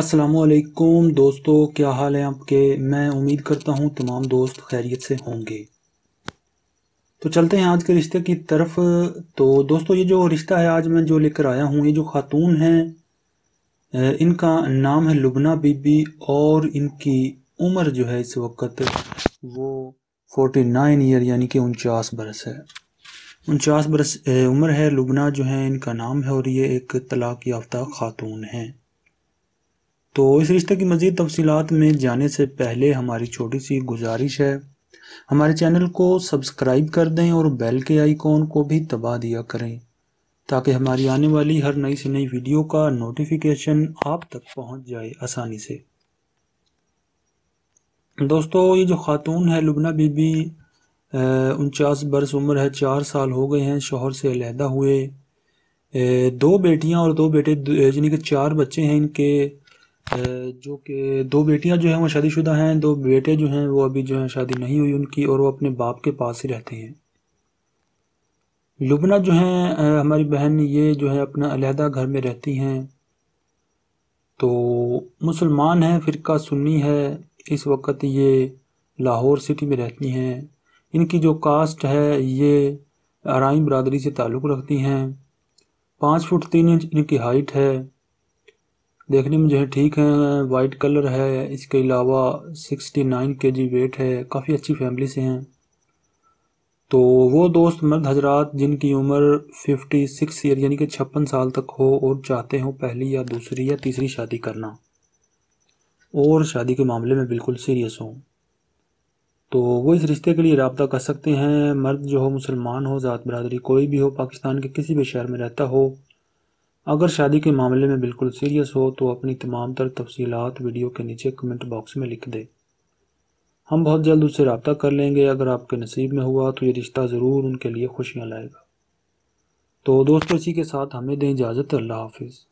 असलकुम दोस्तों क्या हाल है आपके मैं उम्मीद करता हूँ तमाम दोस्त खैरियत से होंगे तो चलते हैं आज के रिश्ते की तरफ तो दोस्तों ये जो रिश्ता है आज मैं जो लेकर आया हूँ ये जो खातून हैं इनका नाम है लुबना बीबी और इनकी उम्र जो है इस वक्त वो फोर्टी नाइन ईयर यानी कि उनचास बरस है उनचास बरस उम्र है लुबना जो है इनका नाम है और ये एक तलाक याफ्ता खातून हैं तो इस रिश्ते की मज़ीद तफसीत में जाने से पहले हमारी छोटी सी गुजारिश है हमारे चैनल को सब्सक्राइब कर दें और बेल के आइकॉन को भी दबा दिया करें ताकि हमारी आने वाली हर नई से नई वीडियो का नोटिफिकेशन आप तक पहुंच जाए आसानी से दोस्तों ये जो ख़ातून है लुबना बीबी उनचास बरस उम्र है चार साल हो गए हैं शोहर से अलहदा हुए ए, दो बेटियां और दो बेटे यानी कि चार बच्चे हैं इनके जो कि दो बेटियां जो हैं वो शादीशुदा हैं दो बेटे जो हैं वो अभी जो हैं शादी नहीं हुई उनकी और वो अपने बाप के पास ही रहते हैं लुबना जो हैं हमारी बहन ये जो है अपना अलहदा घर में रहती हैं तो मुसलमान हैं फ़िरका सुन्नी है इस वक्त ये लाहौर सिटी में रहती हैं इनकी जो कास्ट है ये आराम बरदरी से ताल्लुक़ रखती हैं पाँच फुट तीन इंच इनकी हाइट है देखने में जो है ठीक है वाइट कलर है इसके अलावा 69 केजी वेट है काफ़ी अच्छी फैमिली से हैं तो वो दोस्त मर्द हजरात जिनकी उम्र 56 ईयर यानी कि छप्पन साल तक हो और चाहते हो पहली या दूसरी या तीसरी शादी करना और शादी के मामले में बिल्कुल सीरियस हों तो वो इस रिश्ते के लिए रबता कर सकते हैं मर्द जो हो मुसलमान हो ज़ात बरदरी कोई भी हो पाकिस्तान के किसी भी शहर में रहता हो अगर शादी के मामले में बिल्कुल सीरियस हो तो अपनी तमाम तर तफसी वीडियो के नीचे कमेंट बॉक्स में लिख दें हम बहुत जल्द उससे रबता कर लेंगे अगर आपके नसीब में हुआ तो ये रिश्ता ज़रूर उनके लिए खुशियाँ लाएगा तो दोस्तों इसी के साथ हमें दें इजाज़त अल्लाह हाफिज़